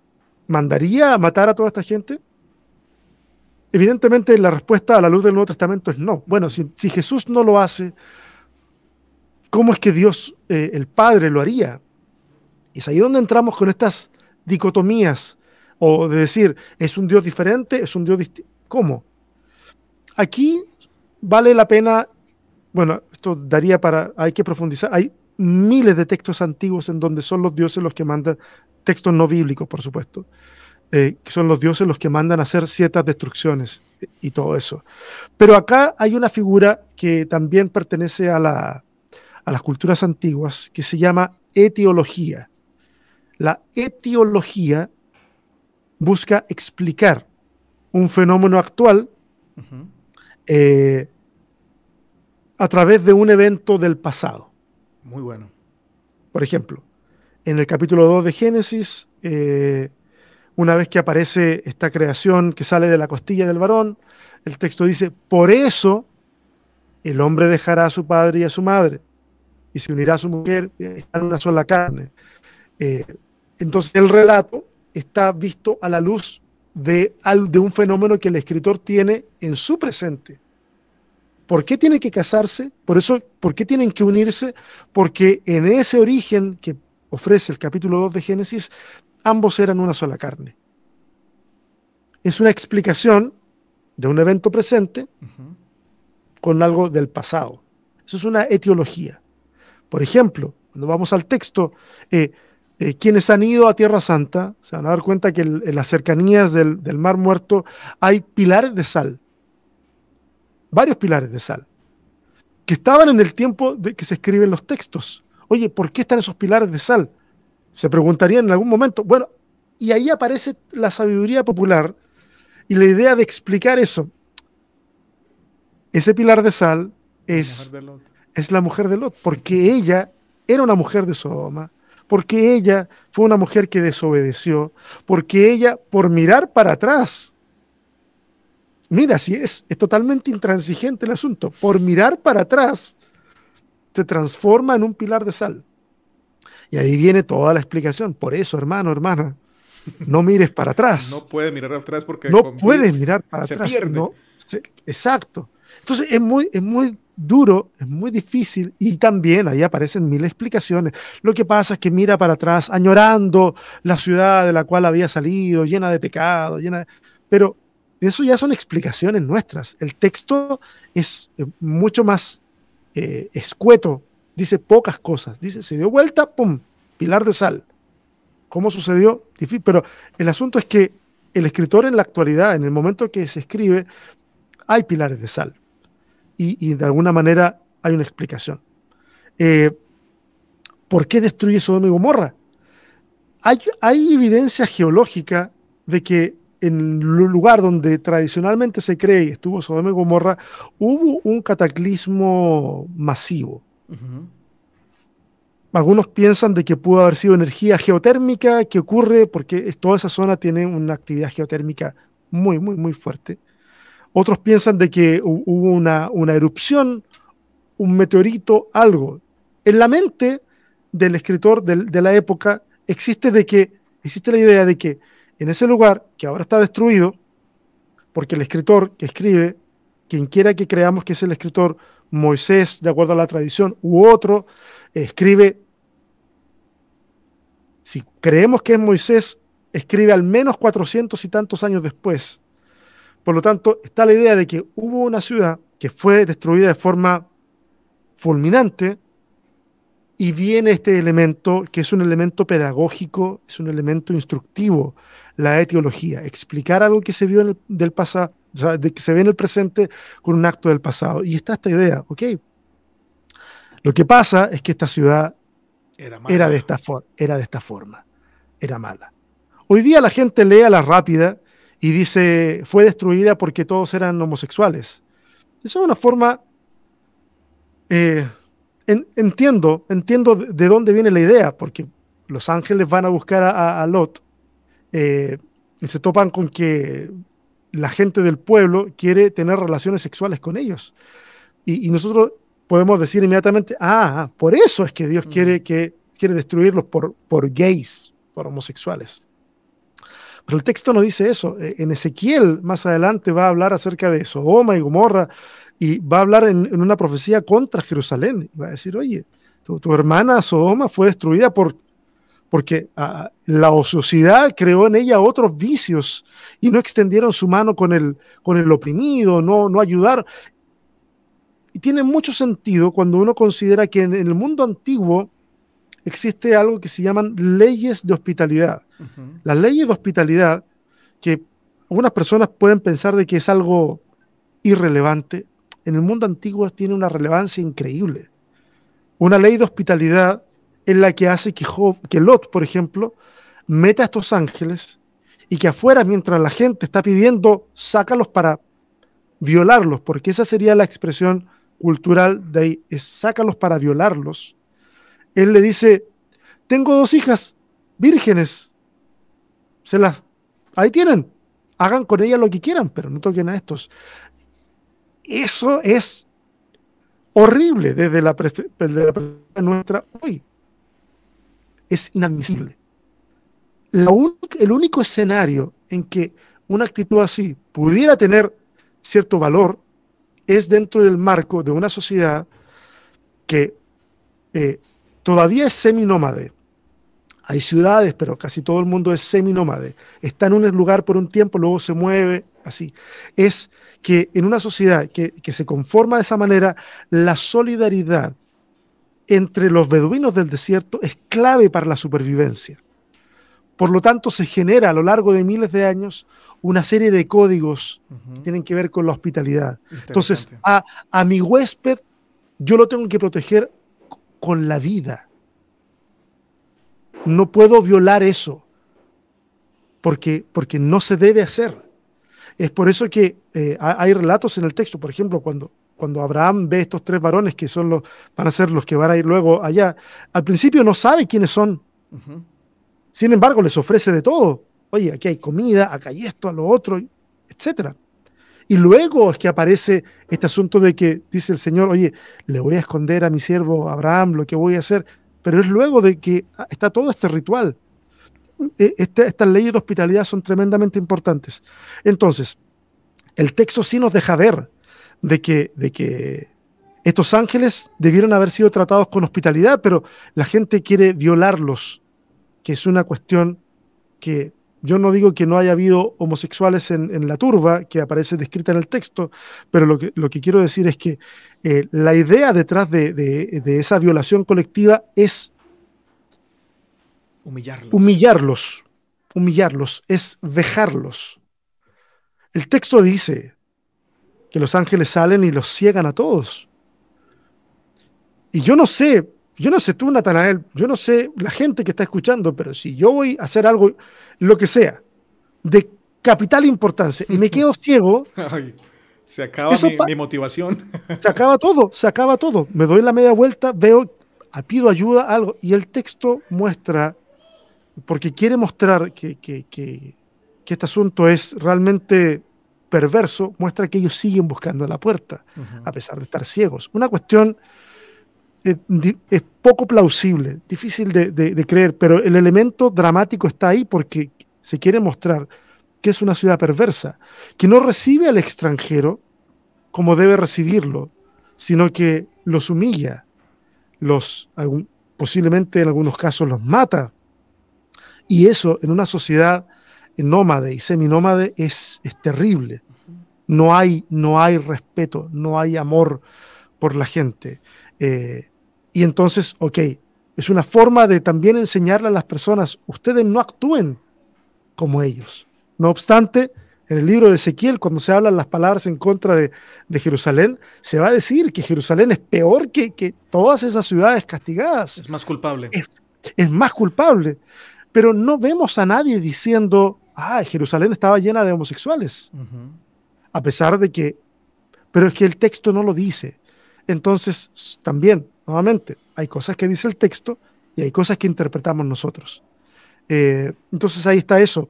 ¿mandaría a matar a toda esta gente? Evidentemente la respuesta a la luz del Nuevo Testamento es no. Bueno, si Jesús no lo hace, ¿Cómo es que Dios, eh, el Padre, lo haría? Y es ahí donde entramos con estas dicotomías, o de decir, es un Dios diferente, es un Dios distinto. ¿Cómo? Aquí vale la pena, bueno, esto daría para, hay que profundizar, hay miles de textos antiguos en donde son los dioses los que mandan, textos no bíblicos, por supuesto, eh, que son los dioses los que mandan a hacer ciertas destrucciones y todo eso. Pero acá hay una figura que también pertenece a la, a las culturas antiguas que se llama etiología. La etiología busca explicar un fenómeno actual eh, a través de un evento del pasado. Muy bueno. Por ejemplo, en el capítulo 2 de Génesis, eh, una vez que aparece esta creación que sale de la costilla del varón, el texto dice, por eso el hombre dejará a su padre y a su madre y se unirá a su mujer, eh, está en una sola carne. Eh, entonces el relato está visto a la luz de, de un fenómeno que el escritor tiene en su presente. ¿Por qué tienen que casarse? Por eso, ¿por qué tienen que unirse? Porque en ese origen que ofrece el capítulo 2 de Génesis, ambos eran una sola carne. Es una explicación de un evento presente con algo del pasado. Eso es una etiología. Por ejemplo, cuando vamos al texto, eh, eh, quienes han ido a Tierra Santa se van a dar cuenta que en las cercanías del, Mar Muerto hay pilares de sal, varios pilares de sal, que estaban en el tiempo de que se escriben los textos. Oye, ¿por qué están esos pilares de sal? Se preguntarían en algún momento. Bueno, y ahí aparece la sabiduría popular y la idea de explicar eso. Ese pilar de sal es es la mujer de Lot, porque ella era una mujer de Sodoma, porque ella fue una mujer que desobedeció, porque ella, por mirar para atrás, mira, si es, es totalmente intransigente el asunto, por mirar para atrás, se transforma en un pilar de sal. Y ahí viene toda la explicación. Por eso, hermano, hermana, no mires para atrás. No puedes mirar atrás porque... No puedes mirar para atrás. exacto. Entonces es muy, es muy duro, es muy difícil y también ahí aparecen mil explicaciones. Lo que pasa es que mira para atrás, añorando la ciudad de la cual había salido, llena de pecado, llena Pero eso ya son explicaciones nuestras. El texto es eh, mucho más eh, escueto, dice pocas cosas, dice, se dio vuelta, ¡pum!, pilar de sal. ¿Cómo sucedió? difícil Pero el asunto es que el escritor en la actualidad, en el momento que se escribe, hay pilares de sal y, de alguna manera hay una explicación. Eh, ¿Por qué destruye Sodoma y Gomorra? Hay, evidencia geológica de que en el lugar donde tradicionalmente se cree estuvo Sodoma y Gomorra, hubo un cataclismo masivo. Algunos piensan de que pudo haber sido energía geotérmica que ocurre porque toda esa zona tiene una actividad geotérmica muy, muy, muy fuerte. Otros piensan de que hubo una, erupción, un meteorito, algo. En la mente del escritor de la época existe, de que, existe la idea de que en ese lugar, que ahora está destruido, porque el escritor que escribe, quien quiera que creamos que es el escritor, Moisés, de acuerdo a la tradición, u otro, escribe, si creemos que es Moisés, escribe al menos cuatrocientos y tantos años después. Por lo tanto, está la idea de que hubo una ciudad que fue destruida de forma fulminante y viene este elemento que es un elemento pedagógico, es un elemento instructivo, la etiología, explicar algo que se vio en el, pasado, de que se ve en el presente con un acto del pasado. Y está esta idea, ¿ok? Lo que pasa es que esta ciudad era, de, esta era de esta forma, era mala. Hoy día la gente lee a la rápida y dice, fue destruida porque todos eran homosexuales. Eso es una forma, eh, entiendo, entiendo de dónde viene la idea, porque los ángeles van a buscar a, Lot eh, y se topan con que la gente del pueblo quiere tener relaciones sexuales con ellos. Y, y nosotros podemos decir inmediatamente, ah, ah por eso es que Dios mm. quiere, que, quiere destruirlos por, por gays, por homosexuales. Pero el texto no dice eso. E, en Ezequiel más adelante va a hablar acerca de Sodoma y Gomorra y va a hablar en, una profecía contra Jerusalén. Va a decir, oye, tu, hermana Sodoma fue destruida por, porque ah, la ociosidad creó en ella otros vicios y no extendieron su mano con el, con el oprimido, no, no ayudar. Y tiene mucho sentido cuando uno considera que en el mundo antiguo existe algo que se llaman leyes de hospitalidad. Las leyes de hospitalidad, que algunas personas pueden pensar de que es algo irrelevante, en el mundo antiguo tiene una relevancia increíble. Una ley de hospitalidad en la que hace que, que Lot, por ejemplo, meta a estos ángeles y que afuera, mientras la gente está pidiendo, sácalos para violarlos, porque esa sería la expresión cultural de ahí, es sácalos para violarlos él le dice, tengo dos hijas vírgenes, se las, ahí tienen, hagan con ellas lo que quieran, pero no toquen a estos. Eso es horrible desde la perspectiva nuestra hoy. Es inadmisible. el único escenario en que una actitud así pudiera tener cierto valor es dentro del marco de una sociedad que eh, todavía es seminómade. Hay ciudades, pero casi todo el mundo es seminómade. Está en un lugar por un tiempo, luego se mueve, así. Es que en una sociedad que, se conforma de esa manera, la solidaridad entre los beduinos del desierto es clave para la supervivencia. Por lo tanto, se genera a lo largo de miles de años una serie de códigos que tienen que ver con la hospitalidad. Entonces, a mi huésped yo lo tengo que proteger con la vida. No puedo violar eso, porque, porque no se debe hacer. Es por eso que eh, hay relatos en el texto, por ejemplo, cuando, cuando Abraham ve estos tres varones que son los, van a ser los que van a ir luego allá, al principio no sabe quiénes son. Sin embargo, les ofrece de todo. Oye, aquí hay comida, acá hay esto, a lo otro, etcétera. Y luego es que aparece este asunto de que dice el Señor, oye, le voy a esconder a mi siervo Abraham lo que voy a hacer, pero es luego de que ah, está todo este ritual. E, este, estas leyes de hospitalidad son tremendamente importantes. Entonces, el texto sí nos deja ver de que, de que estos ángeles debieron haber sido tratados con hospitalidad, pero la gente quiere violarlos, que es una cuestión que yo no digo que no haya habido homosexuales en, la turba, que aparece descrita en el texto, pero lo que, quiero decir es que eh, la idea detrás de, esa violación colectiva es humillarlos. humillarlos, humillarlos, es vejarlos. El texto dice que los ángeles salen y los ciegan a todos. Y yo no sé yo no sé tú, Natanael, yo no sé la gente que está escuchando, pero si yo voy a hacer algo, lo que sea, de capital importancia, y me quedo ciego. se acaba mi, motivación. se acaba todo, se acaba todo. Me doy la media vuelta, veo, pido ayuda, algo, y el texto muestra, porque quiere mostrar que, este asunto es realmente perverso, muestra que ellos siguen buscando la puerta, a pesar de estar ciegos. Una cuestión eh, es poco plausible, difícil de, creer, pero el elemento dramático está ahí porque se quiere mostrar que es una ciudad perversa, que no recibe al extranjero como debe recibirlo, sino que los humilla, los, posiblemente en algunos casos los mata. Y eso en una sociedad nómade y seminómade es, es terrible. No hay, no hay respeto, no hay amor por la gente. Eh, y entonces, ok, es una forma de también enseñarle a las personas, ustedes no actúen como ellos. No obstante, en el libro de Ezequiel, cuando se hablan las palabras en contra de, de Jerusalén, se va a decir que Jerusalén es peor que, que todas esas ciudades castigadas. Es más culpable. Es, más culpable. Pero no vemos a nadie diciendo, ah, Jerusalén estaba llena de homosexuales. A pesar de que, pero es que el texto no lo dice. Entonces, también Nuevamente, hay cosas que dice el texto y hay cosas que interpretamos nosotros. Eh, entonces ahí está eso.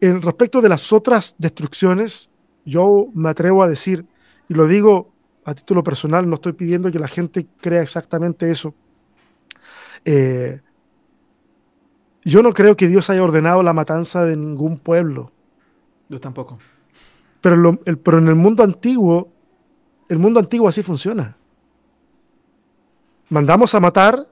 En respecto de las otras destrucciones, yo me atrevo a decir, y lo digo a título personal, no estoy pidiendo que la gente crea exactamente eso. Eh, yo no creo que Dios haya ordenado la matanza de ningún pueblo. Yo tampoco. Pero, pero en el mundo antiguo, el mundo antiguo así funciona mandamos a matar,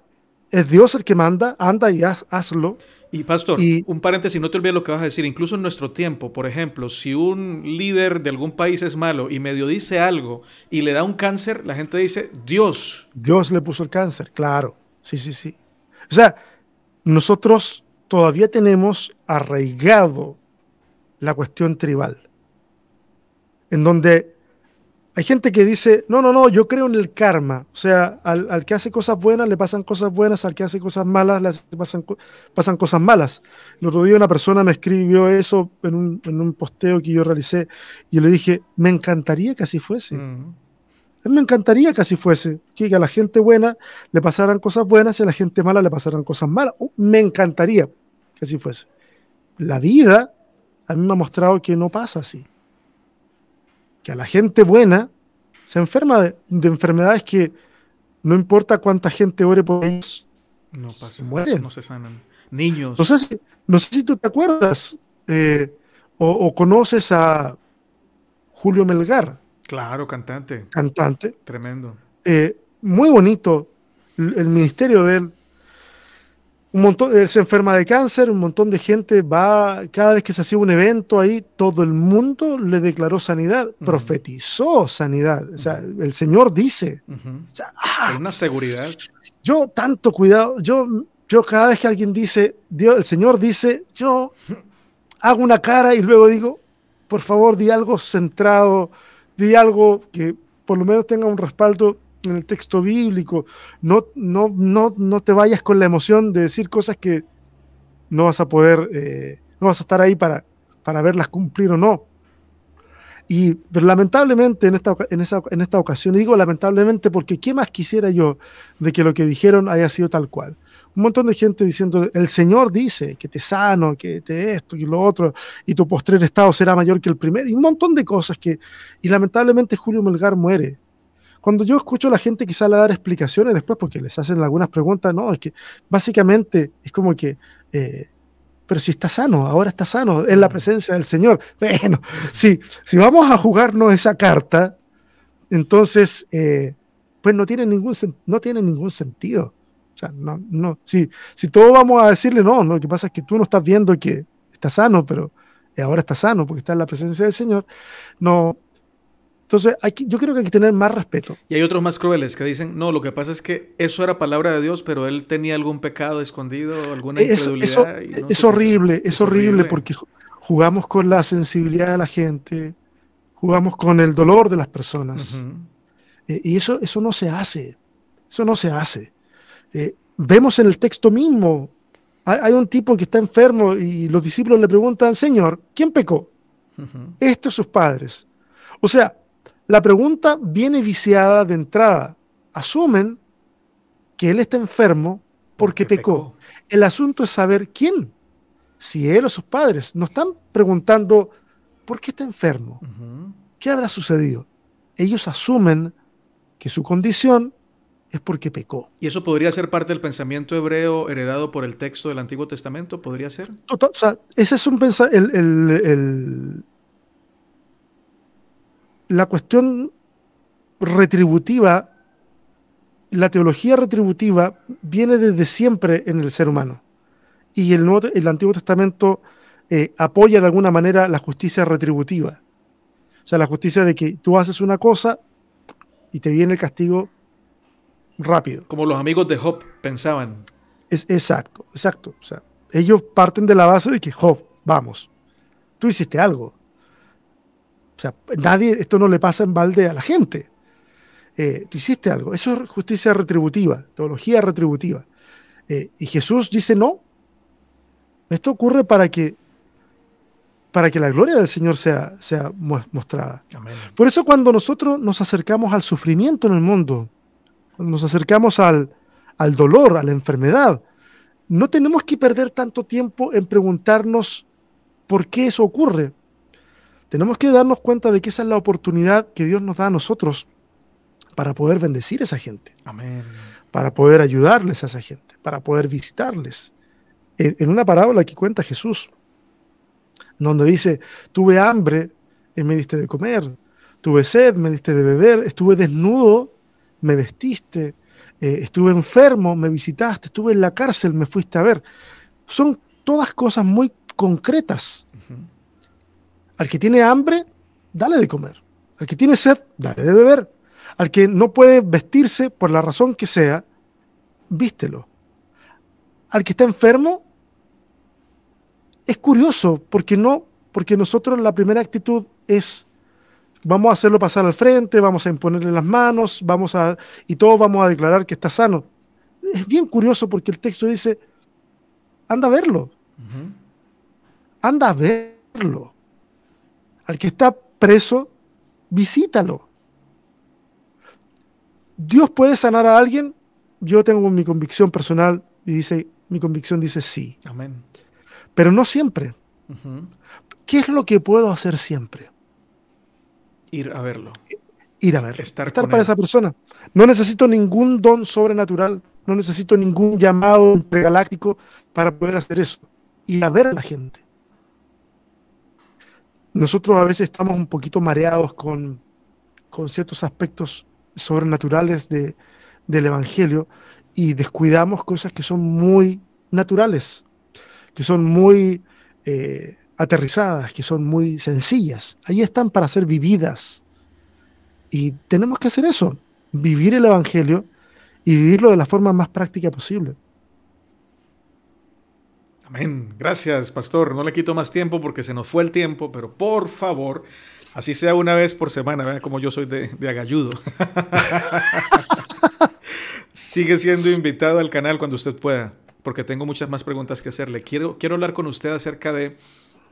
es Dios el que manda, anda y hazlo. Y pastor, y, un paréntesis, no te olvides lo que vas a decir, incluso en nuestro tiempo, por ejemplo, si un líder de algún país es malo y medio dice algo y le da un cáncer, la gente dice, Dios. Dios le puso el cáncer, claro, sí, sí, sí. O sea, nosotros todavía tenemos arraigado la cuestión tribal, en donde hay gente que dice, no, no, no, yo creo en el karma. O sea, al, que hace cosas buenas le pasan cosas buenas, al que hace cosas malas le pasan, cosas malas. El otro día una persona me escribió eso en un, posteo que yo realicé y le dije, me encantaría que así fuese. Mm. me encantaría que así fuese, que a la gente buena le pasaran cosas buenas y a la gente mala le pasaran cosas malas. Uh, me encantaría que así fuese. La vida a mí me ha mostrado que no pasa así que a la gente buena se enferma de, enfermedades que no importa cuánta gente ore por ellos, no pasa, se mueren. No se sanan. Niños. No sé si, tú te acuerdas eh, o, conoces a Julio Melgar. Claro, cantante. Cantante. Tremendo. Eh, muy bonito el ministerio de él un montón, él eh, se enferma de cáncer, un montón de gente va, cada vez que se hacía un evento ahí, todo el mundo le declaró sanidad, profetizó sanidad. O sea, el Señor dice. Ah, una seguridad. Yo tanto cuidado, yo, yo cada vez que alguien dice, Dios, el Señor dice, yo hago una cara y luego digo, por favor, di algo centrado, di algo que por lo menos tenga un respaldo en el texto bíblico. No, no, no, te vayas con la emoción de decir cosas que no vas a poder, eh, no vas a estar ahí para, para verlas cumplir o no. Y pero lamentablemente en esta, en, esta ocasión, digo lamentablemente porque ¿qué más quisiera yo de que lo que dijeron haya sido tal cual? Un montón de gente diciendo, el Señor dice que te sano, que te esto y lo otro, y tu postrer estado será mayor que el primero, y un montón de cosas que, y lamentablemente Julio Melgar muere cuando yo escucho a la gente quizá a dar explicaciones después, porque les hacen algunas preguntas, no, es que básicamente es como que, eh, pero si está sano, ahora está sano, en la mm. presencia del Señor. Bueno, si, si vamos a jugarnos esa carta, entonces, eh, pues no tiene ningún, no tiene ningún sentido. O sea, no, no, si, si todos vamos a decirle, no, no, lo que pasa es que tú no estás viendo que está sano, pero eh, ahora está sano porque está en la presencia del Señor, no, entonces, yo creo que hay que tener más respeto. Y hay otros más crueles que dicen, no, lo que pasa es que eso era palabra de Dios, pero él tenía algún pecado escondido, alguna incredulidad es, horrible, es, horrible, porque jugamos con la sensibilidad de la gente, jugamos con el dolor de las personas. Eh, y eso, eso no se hace, eso no se hace. Eh, vemos en el texto mismo, hay, un tipo que está enfermo y los discípulos le preguntan, Señor, ¿quién pecó? Esto Estos sus padres. O sea, la pregunta viene viciada de entrada. Asumen que él está enfermo porque, pecó. El asunto es saber quién. Si él o sus padres nos están preguntando por qué está enfermo, qué habrá sucedido. Ellos asumen que su condición es porque pecó. ¿Y eso podría ser parte del pensamiento hebreo heredado por el texto del Antiguo Testamento? ¿Podría ser? O sea, ese es un el, el, la cuestión retributiva, la teología retributiva viene desde siempre en el ser humano. Y el, el Antiguo Testamento eh, apoya de alguna manera la justicia retributiva. O sea, la justicia de que tú haces una cosa y te viene el castigo rápido. Como los amigos de Job pensaban. Es, exacto, exacto. O sea, ellos parten de la base de que Job, vamos, tú hiciste algo o sea, nadie, esto no le pasa en balde a la gente. Eh, tú hiciste algo. Eso es justicia retributiva, teología retributiva. Eh, y Jesús dice no. Esto ocurre para que, para que la gloria del Señor sea, sea mostrada. Por eso cuando nosotros nos acercamos al sufrimiento en el mundo, cuando nos acercamos al, al dolor, a la enfermedad, no tenemos que perder tanto tiempo en preguntarnos por qué eso ocurre, tenemos que darnos cuenta de que esa es la oportunidad que Dios nos da a nosotros para poder bendecir a esa gente. Amén. Para poder ayudarles a esa gente, para poder visitarles. En, una parábola que cuenta Jesús, donde dice, tuve hambre y eh, me diste de comer, tuve sed, me diste de beber, estuve desnudo, me vestiste, eh, estuve enfermo, me visitaste, estuve en la cárcel, me fuiste a ver. Son todas cosas muy concretas al que tiene hambre, dale de comer. Al que tiene sed, dale de beber. Al que no puede vestirse por la razón que sea, vístelo. Al que está enfermo, es curioso, porque no, porque nosotros la primera actitud es vamos a hacerlo pasar al frente, vamos a imponerle las manos, vamos a y todos vamos a declarar que está sano. Es bien curioso porque el texto dice anda a verlo. Anda a verlo al que está preso, visítalo. Dios puede sanar a alguien. Yo tengo mi convicción personal y dice, mi convicción dice sí. Amén. Pero no siempre. ¿Qué es lo que puedo hacer siempre? Ir a verlo. Ir a ver. Estar, para esa persona. No necesito ningún don sobrenatural. No necesito ningún llamado galáctico para poder hacer eso. Ir a ver a la gente nosotros a veces estamos un poquito mareados con, ciertos aspectos sobrenaturales de, del Evangelio y descuidamos cosas que son muy naturales, que son muy eh, aterrizadas, que son muy sencillas. Ahí están para ser vividas. Y tenemos que hacer eso, vivir el Evangelio y vivirlo de la forma más práctica posible. Amén. Gracias, pastor. No le quito más tiempo porque se nos fue el tiempo, pero por favor, así sea una vez por semana, como yo soy de, agayudo. agalludo. Sigue siendo invitado al canal cuando usted pueda, porque tengo muchas más preguntas que hacerle. Quiero, quiero hablar con usted acerca de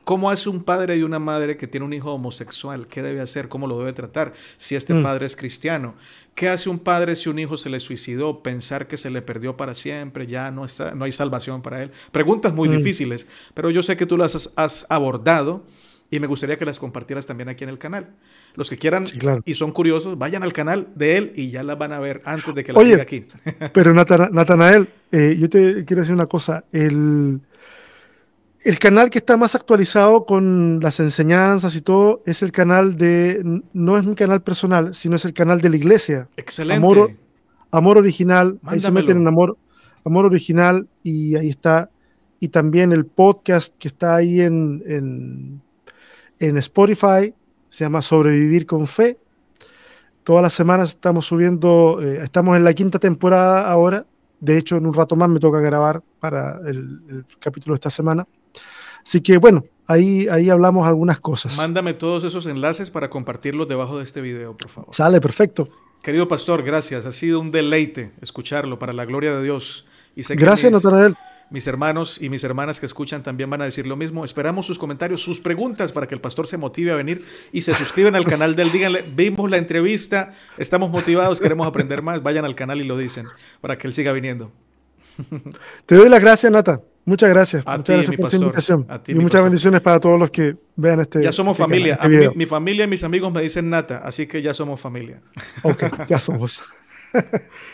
¿Cómo hace un padre y una madre que tiene un hijo homosexual? ¿Qué debe hacer? ¿Cómo lo debe tratar? Si este mm. padre es cristiano. ¿Qué hace un padre si un hijo se le suicidó? Pensar que se le perdió para siempre, ya no, está, no hay salvación para él. Preguntas muy mm. difíciles, pero yo sé que tú las has, abordado y me gustaría que las compartieras también aquí en el canal. Los que quieran y son curiosos, vayan al canal de él y ya las van a ver antes de que las Oye, aquí. pero Natanael, eh, yo te quiero decir una cosa. El el canal que está más actualizado con las enseñanzas y todo es el canal de, no es un canal personal, sino es el canal de la iglesia. Excelente. Amor, original, ahí se meten en amor, amor original y ahí está. Y también el podcast que está ahí en, en, Spotify, se llama Sobrevivir con Fe. Todas las semanas estamos subiendo, eh, estamos en la quinta temporada ahora. De hecho, en un rato más me toca grabar para el capítulo de esta semana. Así que bueno, ahí, ahí hablamos algunas cosas. Mándame todos esos enlaces para compartirlos debajo de este video, por favor. Sale, perfecto. Querido pastor, gracias. Ha sido un deleite escucharlo para la gloria de Dios. Y gracias, que mis, Mis hermanos y mis hermanas que escuchan también van a decir lo mismo. Esperamos sus comentarios, sus preguntas para que el pastor se motive a venir y se suscriban al canal del Díganle, vimos la entrevista, estamos motivados, queremos aprender más. Vayan al canal y lo dicen para que él siga viniendo. Te doy las gracias, Nata. Muchas gracias. muchas gracias por invitación. y muchas bendiciones para todos los que vean este. Ya somos este familia. Este mi, mi, familia y mis amigos me dicen nata, así que ya somos familia. Ok, ya somos.